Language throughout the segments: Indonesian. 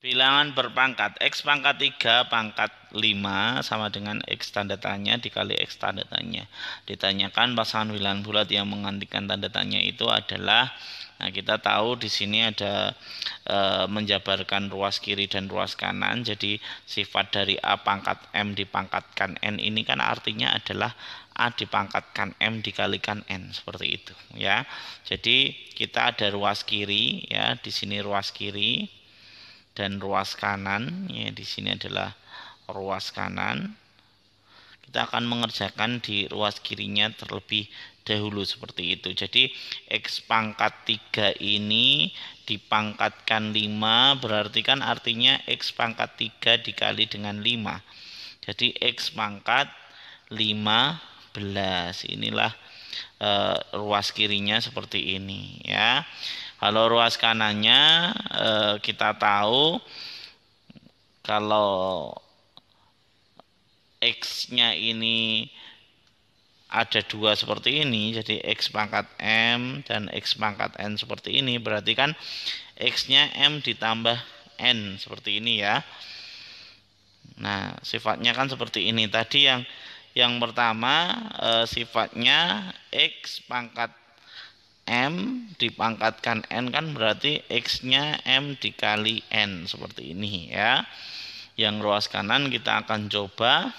Bilangan berpangkat X pangkat 3 pangkat 5 sama dengan X tanda tanya dikali X tanda tanya Ditanyakan pasangan bilangan bulat yang menggantikan tanda tanya itu adalah Nah, kita tahu di sini ada e, menjabarkan ruas kiri dan ruas kanan. Jadi sifat dari A pangkat M dipangkatkan N ini kan artinya adalah A dipangkatkan M dikalikan N seperti itu ya. Jadi kita ada ruas kiri ya, di sini ruas kiri dan ruas kanan ya di sini adalah ruas kanan kita akan mengerjakan di ruas kirinya terlebih dahulu seperti itu. Jadi X pangkat 3 ini dipangkatkan 5 berarti kan artinya X pangkat 3 dikali dengan 5. Jadi X pangkat 15. Inilah e, ruas kirinya seperti ini ya. Kalau ruas kanannya e, kita tahu kalau X-nya ini ada dua seperti ini, jadi X pangkat M dan X pangkat N seperti ini, berarti kan X-nya M ditambah N seperti ini ya. Nah, sifatnya kan seperti ini. Tadi yang yang pertama e, sifatnya X pangkat M dipangkatkan N kan berarti X-nya M dikali N seperti ini ya. Yang ruas kanan kita akan coba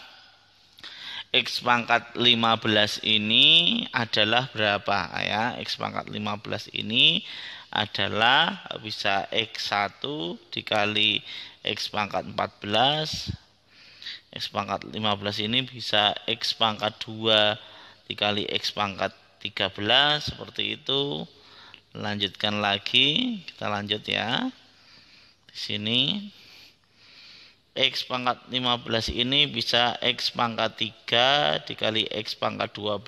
X pangkat 15 ini adalah berapa ya? X pangkat 15 ini adalah bisa X1 dikali X pangkat 14 X pangkat 15 ini bisa X pangkat 2 dikali X pangkat 13 seperti itu lanjutkan lagi kita lanjut ya di sini X pangkat 15 ini bisa X pangkat 3 dikali X pangkat 12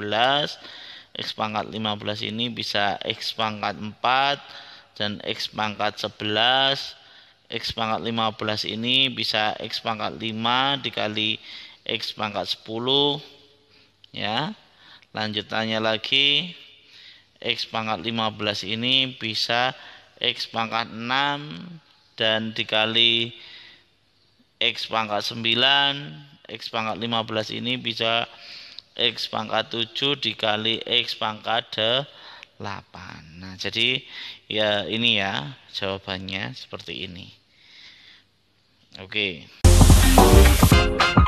X pangkat 15 ini bisa X pangkat 4 dan X pangkat 11 X pangkat 15 ini bisa X pangkat 5 dikali X pangkat 10 ya lanjutannya lagi X pangkat 15 ini bisa X pangkat 6 dan dikali X pangkat 9 X pangkat 15 ini bisa X pangkat 7 dikali X pangkat 8 Nah jadi ya ini ya jawabannya seperti ini Oke okay.